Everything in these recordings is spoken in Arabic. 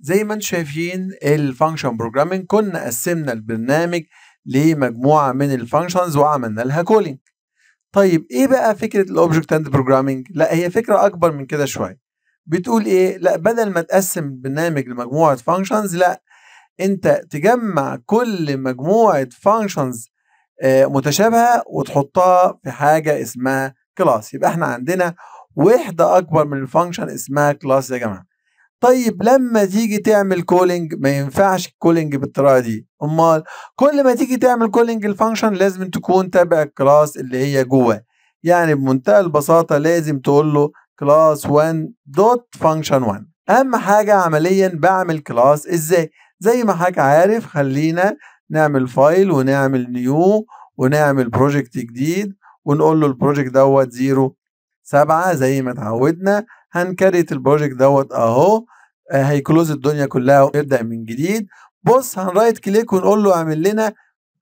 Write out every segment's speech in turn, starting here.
زي ما انتم شايفين الفانكشن بروجرامنج كنا قسمنا البرنامج لمجموعه من الفانكشنز وعملنا لها كولينج طيب ايه بقى فكره الاوبجكت اند بروجرامنج لا هي فكره اكبر من كده شويه بتقول ايه لا بدل ما تقسم البرنامج لمجموعه فانكشنز لا انت تجمع كل مجموعه فانكشنز آه، متشابهه وتحطها في حاجه اسمها كلاس يبقى احنا عندنا وحده اكبر من الفانكشن اسمها كلاس يا جماعه طيب لما تيجي تعمل كولينج ما ينفعش الكولينج بالطريقه دي امال كل ما تيجي تعمل كولينج الفانكشن لازم تكون تابع الكلاس اللي هي جواه يعني بمنتهى البساطه لازم تقول له كلاس 1 دوت فانكشن 1 اهم حاجه عمليا بعمل كلاس ازاي زي ما حضرتك عارف خلينا نعمل فايل ونعمل نيو ونعمل بروجكت جديد ونقول له البروجكت دوت زيرو سبعة زي ما اتعودنا هنكريت البروجكت دوت اهو آه، هيكلوز الدنيا كلها ونبدأ من جديد بص هنرايت كليك ونقول له اعمل لنا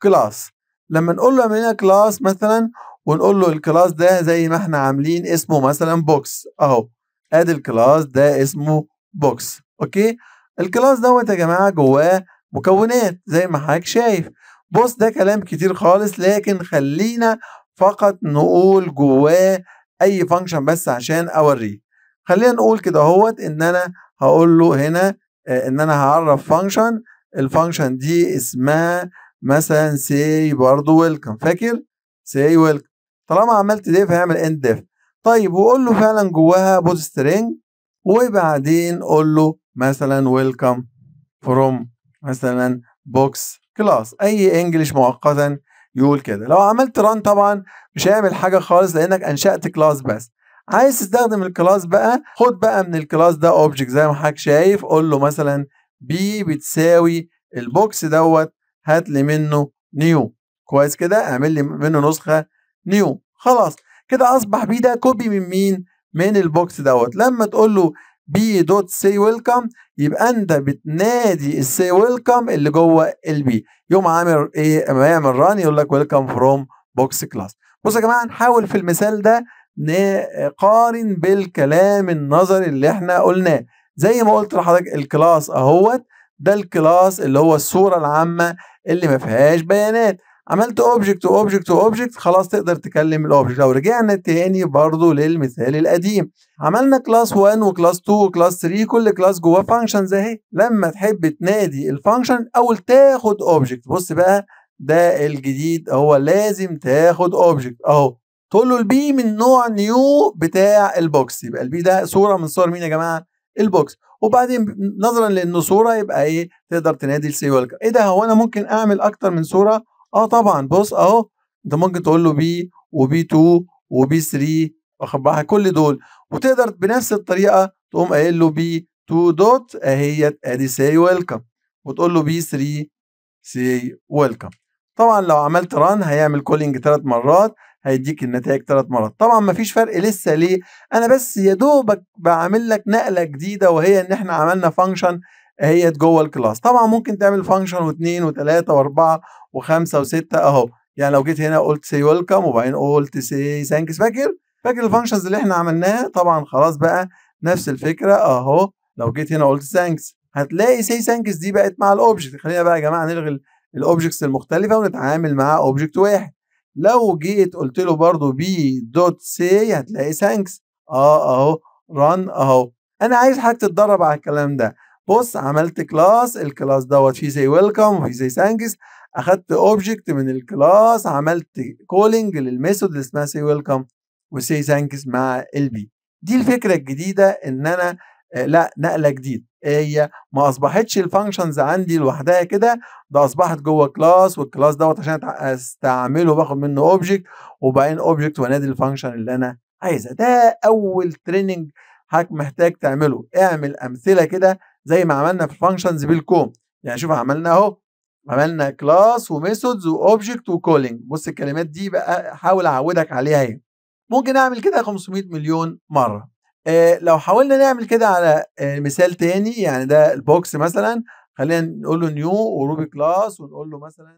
كلاس لما نقول له اعمل لنا كلاس مثلا ونقول له الكلاس ده زي ما احنا عاملين اسمه مثلا بوكس اهو ادي الكلاس ده اسمه بوكس اوكي الكلاس دوت يا جماعه جواه مكونات زي ما حضرتك شايف بص ده كلام كتير خالص لكن خلينا فقط نقول جواه اي فانكشن بس عشان اوريه خلينا نقول كده اهوت ان انا هقول له هنا آه، ان انا هعرف فانكشن الفانكشن دي اسمها مثلا سي برضه ويلكم فاكر سي ويلكم طالما عملت ديف هيعمل اند ديف طيب وقول له فعلا جواها بوز سترينج وبعدين قول له مثلا ويلكم فروم مثلا بوكس كلاس اي انجلش مؤقتا يقول كده لو عملت ران طبعا مش هيعمل حاجه خالص لانك انشات كلاس بس عايز تستخدم الكلاس بقى خد بقى من الكلاس ده اوبجكت زي ما حضرتك شايف قول له مثلا بي بتساوي البوكس دوت هات لي منه نيو كويس كده اعمل لي منه نسخه نيو خلاص كده اصبح بي ده كوبي من مين من البوكس دوت لما تقول له بي دوت سي ويلكم يبقى انت بتنادي السي ويلكم اللي جوه البي يقوم عامل ايه اما يعمل ران يقول لك ويلكم فروم بوكس كلاس بصوا يا جماعه نحاول في المثال ده نقارن بالكلام النظري اللي احنا قلناه زي ما قلت لحضرتك الكلاس اهوت ده الكلاس اللي هو الصوره العامه اللي ما فيهاش بيانات عملت اوبجكت واوبجكت واوبجكت خلاص تقدر تكلم الاوبجكت لو رجعنا تاني برضو للمثال القديم عملنا كلاس 1 وكلاس 2 وكلاس 3 كل كلاس جواه فانكشنز اهي لما تحب تنادي الفانكشن اول تاخد اوبجكت بص بقى ده الجديد هو لازم تاخد اوبجكت اهو تقول له البي من نوع نيو بتاع البوكس يبقى البي ده صوره من صور مين يا جماعه البوكس وبعدين نظرا لانه صوره يبقى ايه تقدر تنادي السي ايه ده هو انا ممكن اعمل اكتر من صوره اه طبعا بص اهو انت ممكن تقول له بي وبي 2 وبي 3 واخد بالك كل دول وتقدر بنفس الطريقه تقوم قايل له بي 2 دوت اهيت ادي سي ويلكم وتقول له بي 3 سي ويلكم طبعا لو عملت ران هيعمل كولينج ثلاث مرات هيديك النتائج ثلاث مرات طبعا مفيش فرق لسه ليه انا بس يا دوبك بعمل لك نقله جديده وهي ان احنا عملنا فانكشن اهيت جوه الكلاس طبعا ممكن تعمل فانكشن واثنين وثلاثه واربعه وخمسه وسته اهو يعني لو جيت هنا قلت سي ويلكم وبعدين قلت سي ثانكس فاكر فاكر الفانكشنز اللي احنا عملناها طبعا خلاص بقى نفس الفكره اهو لو جيت هنا قلت ثانكس هتلاقي سي ثانكس دي بقت مع الاوبجكت خلينا بقى يا جماعه نلغي الاوبجكتس المختلفه ونتعامل مع اوبجكت واحد لو جيت قلت له برضو بي دوت سي هتلاقي ثانكس اه اهو ران اهو انا عايز حاجه تتدرب على الكلام ده بص عملت كلاس الكلاس دوت فيه زي ويلكم وفيه زي ثانكس اخدت اوبجكت من الكلاس عملت كولينج للميثود اللي اسمها سي ويلكم وسي ثانكس مع البي دي الفكره الجديده ان انا آه، لا نقله جديده هي ما اصبحتش الفانكشنز عندي لوحدها كده ده اصبحت جوه كلاس والكلاس دوت عشان استعمله باخد منه اوبجكت وبعدين اوبجكت وانادي الفانكشن اللي انا عايزها ده اول تريننج حضرتك محتاج تعمله اعمل امثله كده زي ما عملنا في الفانكشنز بالكوم يعني شوف عملنا اهو عملنا كلاس وميثودز واوبجكت وكولينج بص الكلمات دي بقى حاول اعودك عليها اهي ممكن اعمل كده 500 مليون مره آه لو حاولنا نعمل كده على آه مثال تاني يعني ده البوكس مثلا خلينا نقول له نيو وروبي كلاس ونقول له مثلا